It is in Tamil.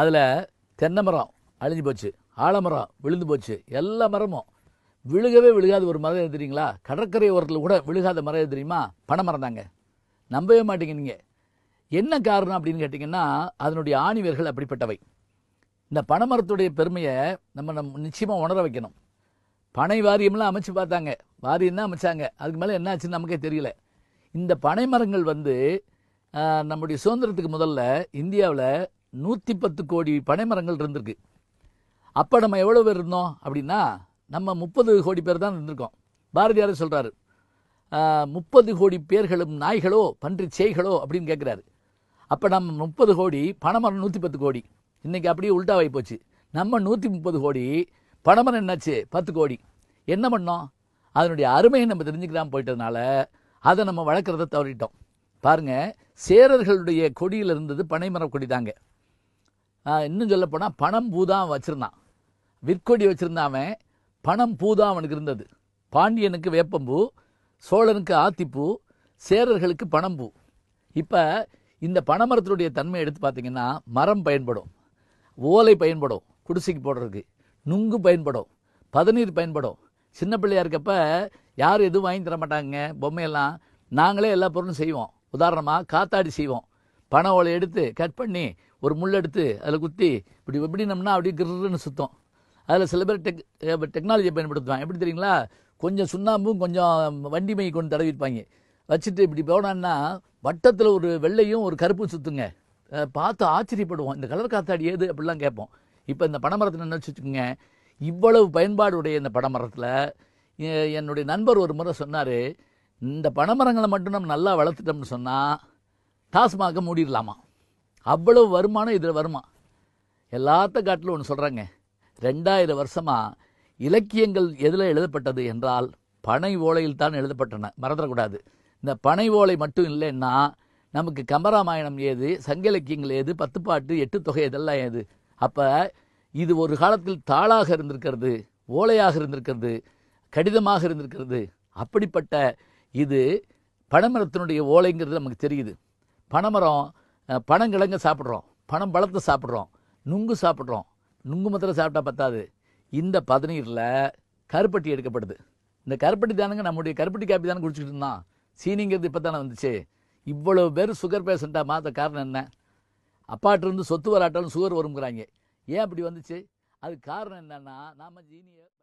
அதில் தென்னை மரம் அழிஞ்சு போச்சு ஆலமரம் விழுந்து போச்சு எல்லா மரமும் விழுகவே விழுகாத ஒரு மரம் எது தெரியுங்களா கடற்கரை ஓரத்தில் கூட விழுகாத மரம் எது தெரியுமா பனை மரம் தாங்க நம்பவே மாட்டீங்க நீங்கள் என்ன காரணம் அப்படின்னு கேட்டிங்கன்னா அதனுடைய ஆணிவர்கள் அப்படிப்பட்டவை இந்த பனைமரத்துடைய பெருமையை நம்ம நம் நிச்சயமாக உணர வைக்கணும் பனை வாரியம்லாம் அமைச்சு பார்த்தாங்க வாரியம் தான் அமைச்சாங்க அதுக்கு மேலே என்ன ஆச்சுன்னு நமக்கே தெரியல இந்த பனைமரங்கள் வந்து நம்முடைய சுதந்திரத்துக்கு முதல்ல இந்தியாவில் நூற்றி பத்து கோடி பனைமரங்கள் இருந்திருக்கு அப்போ நம்ம எவ்வளோ பேர் இருந்தோம் அப்படின்னா நம்ம முப்பது கோடி பேர் தான் இருந்திருக்கோம் பாரதியார் சொல்கிறாரு முப்பது கோடி பேர்களும் நாய்களோ பன்றி செய்களோ அப்படின்னு கேட்குறாரு அப்போ நம்ம முப்பது கோடி பனைமரம் நூற்றி பத்து கோடி இன்றைக்கி அப்படியே உல்டாவாகி போச்சு நம்ம நூற்றி முப்பது கோடி பனைமரம் என்னாச்சு பத்து கோடி என்ன பண்ணோம் அதனுடைய அருமையை நம்ம தெரிஞ்சுக்கலாம் போயிட்டதுனால அதை நம்ம வளர்க்குறத தவறிட்டோம் பாருங்கள் சேரர்களுடைய கொடியில் இருந்தது பனைமரம் கொடி தாங்க இன்னும் சொல்லப்போனால் பணம் பூதான் வச்சுருந்தான் விற்கொடி வச்சுருந்தாவன் பணம் பூதான் அவனுக்கு இருந்தது பாண்டியனுக்கு வேப்பம்பூ சோழனுக்கு ஆத்திப்பூ சேரர்களுக்கு பணம்பூ இப்போ இந்த பனைமரத்தினுடைய தன்மை எடுத்து பார்த்திங்கன்னா மரம் பயன்படும் ஓலை பயன்படும் குடிசைக்கு போடுறதுக்கு நுங்கு பயன்படும் பதநீர் பயன்படும் சின்ன பிள்ளையாக இருக்கப்போ யார் எதுவும் வாங்கி தர மாட்டாங்க பொம்மையெல்லாம் நாங்களே எல்லா பொருளும் செய்வோம் உதாரணமாக காத்தாடி செய்வோம் பனை ஓலை எடுத்து கட் பண்ணி ஒரு முள் எடுத்து அதில் குத்தி இப்படி எப்படினோம்னா அப்படியே கிருன்னு சுத்தம் அதில் சில பேர் டெக் டெக்னாலஜியை பயன்படுத்துவாங்க எப்படி தெரியுங்களா கொஞ்சம் சுண்ணாம்பும் கொஞ்சம் வண்டி மை கொண்டு தடவிப்பாங்க வச்சுட்டு இப்படி போனான்னா வட்டத்தில் ஒரு வெள்ளையும் ஒரு கருப்பும் சுற்றுங்க பார்த்து ஆச்சரியப்படுவோம் இந்த கலர் காத்தாடி ஏது அப்படிலாம் கேட்போம் இப்போ இந்த பனைமரத்தில் என்ன வச்சுக்கோங்க இவ்வளவு பயன்பாடுடைய இந்த பனைமரத்தில் என்னுடைய நண்பர் ஒரு முறை சொன்னார் இந்த பனைமரங்களை மட்டும் நம்ம நல்லா வளர்த்துட்டோம்னு சொன்னால் டாஸ்மாக மூடிடலாமா அவ்வளவு வருமானம் இதில் வருமா எல்லாத்த காட்டிலும் ஒன்று சொல்கிறாங்க ரெண்டாயிரம் வருஷமாக இலக்கியங்கள் எதில் எழுதப்பட்டது என்றால் பனை ஓலையில் தான் எழுதப்பட்டன மறந்துடக்கூடாது இந்த பனை ஓலை மட்டும் இல்லைன்னா நமக்கு கம்பராமாயணம் ஏது சங்க இலக்கியங்கள் ஏது பத்துப்பாட்டு எட்டு தொகை இதெல்லாம் ஏது அப்போ இது ஒரு காலத்தில் தாளாக இருந்திருக்கிறது ஓலையாக இருந்திருக்கிறது கடிதமாக இருந்திருக்கிறது அப்படிப்பட்ட இது பனைமரத்தினுடைய ஓலைங்கிறது நமக்கு தெரியுது பனைமரம் பனங்கிழங்கு சாப்பிட்றோம் பணம் பழத்தை சாப்பிட்றோம் நுங்கு சாப்பிட்றோம் நுங்கு மாத்திரம் சாப்பிட்டா பத்தாது இந்த பதநீரில் கருப்பட்டி எடுக்கப்படுது இந்த கருப்பட்டி தானுங்க நம்முடைய கருப்பட்டி காப்பி தானே குடிச்சிட்டு இருந்தான் சீனிங்கிறது இப்போ தானே வந்துச்சு இவ்வளோ பேர் சுகர் பேஷண்ட்டாக மாற்ற காரணம் என்ன அப்பாட்டிருந்து சொத்து வராட்டாலும் சுகர் வருங்கிறாங்க ஏன் அப்படி வந்துச்சு அதுக்கு காரணம் என்னென்னா நாம் ஜீனியை